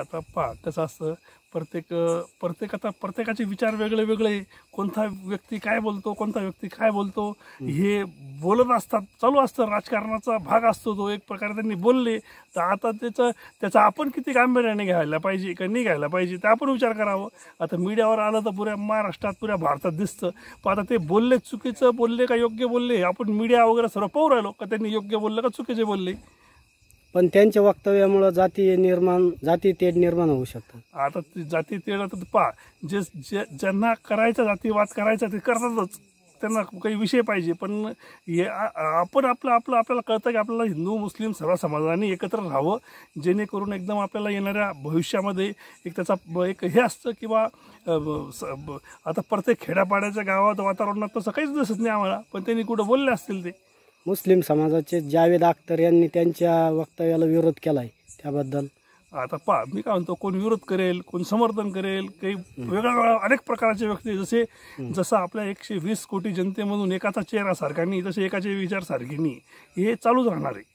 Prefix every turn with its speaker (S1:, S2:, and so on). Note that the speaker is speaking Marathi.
S1: आता पहा कसं असतं प्रत्येक प्रत्येक आता प्रत्येकाचे विचार वेगळे वेगळे कोणता व्यक्ती काय बोलतो कोणता व्यक्ती काय बोलतो हे बोलत असतात चालू असतं राजकारणाचा भाग असतो तो एक प्रकारे त्यांनी बोलले तर आता त्याचं त्याचा आपण किती गांभीर्याने घ्यायला पाहिजे का नाही घ्यायला पाहिजे ते आपण विचार करावं आता मीडियावर आलं तर पुऱ्या महाराष्ट्रात पुऱ्या भारतात दिसतं पण आता ते बोलले चुकीचं बोलले का योग्य बोलले आपण मीडिया वगैरे सर्व पाहू राहिलो का त्यांनी योग्य बोललं का चुकीचे बोलले
S2: पण त्यांच्या वक्तव्यामुळे जाती निर्माण जाती तेढ निर्माण होऊ शकतात
S1: आता जाती तेढ आता पा जे जे ज्यांना करायचा जातीवाद करायचा ते करतातच त्यांना काही विषय पाहिजे पण हे आपण आपलं आपलं आपल्याला कळतं की आपल्याला हिंदू मुस्लिम सर्व समाजाने एकत्र राहावं जेणेकरून एकदम आपल्याला येणाऱ्या भविष्यामध्ये एक त्याचा एक हे असतं किंवा आता प्रत्येक खेड्यापाड्याच्या गावात वातावरणात तसं काहीच दिसत नाही आम्हाला पण त्यांनी कुठं बोलले असतील ते
S2: मुस्लिम समाजाचे जावेद अख्तर यांनी त्यांच्या वक्तव्याला विरोध केला आहे त्याबद्दल
S1: आता पा मी काय म्हणतो कोण विरोध करेल कोण समर्थन करेल काही वेगळ्या अनेक प्रकारचे व्यक्ती जसे जसं आपल्या एकशे वीस कोटी जनतेमधून एकाचा चेहरा सारखा नाही तसे एकाचे विचार नाही हे चालूच राहणार आहे